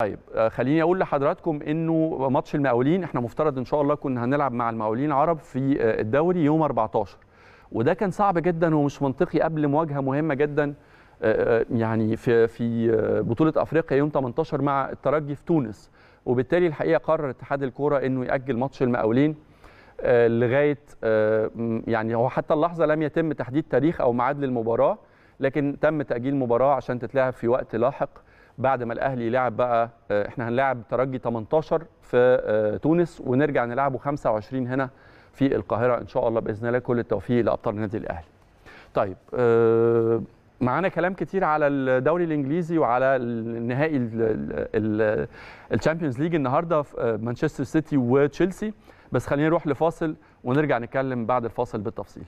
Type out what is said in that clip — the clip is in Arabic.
طيب آه، خليني اقول لحضراتكم انه ماتش المقاولين احنا مفترض ان شاء الله كنا هنلعب مع المقاولين العرب في آه، الدوري يوم 14 وده كان صعب جدا ومش منطقي قبل مواجهه مهمه جدا آه، يعني في في بطوله افريقيا يوم 18 مع الترجي في تونس وبالتالي الحقيقه قرر اتحاد الكوره انه ياجل ماتش المقاولين لغايه يعني هو حتى اللحظه لم يتم تحديد تاريخ او ميعاد للمباراه لكن تم تاجيل مباراه عشان تتلعب في وقت لاحق بعد ما الاهلي لعب بقى آه، احنا هنلاعب ترجي 18 في آه، تونس ونرجع نلعبه 25 هنا في القاهره ان شاء الله باذن الله كل التوفيق لابطال النادي الاهلي. طيب آه، معانا كلام كتير على الدوري الانجليزي وعلى النهائي الشامبيونز ليج النهارده في مانشستر سيتي وتشيلسي بس خلينا نروح لفاصل ونرجع نتكلم بعد الفاصل بالتفصيل.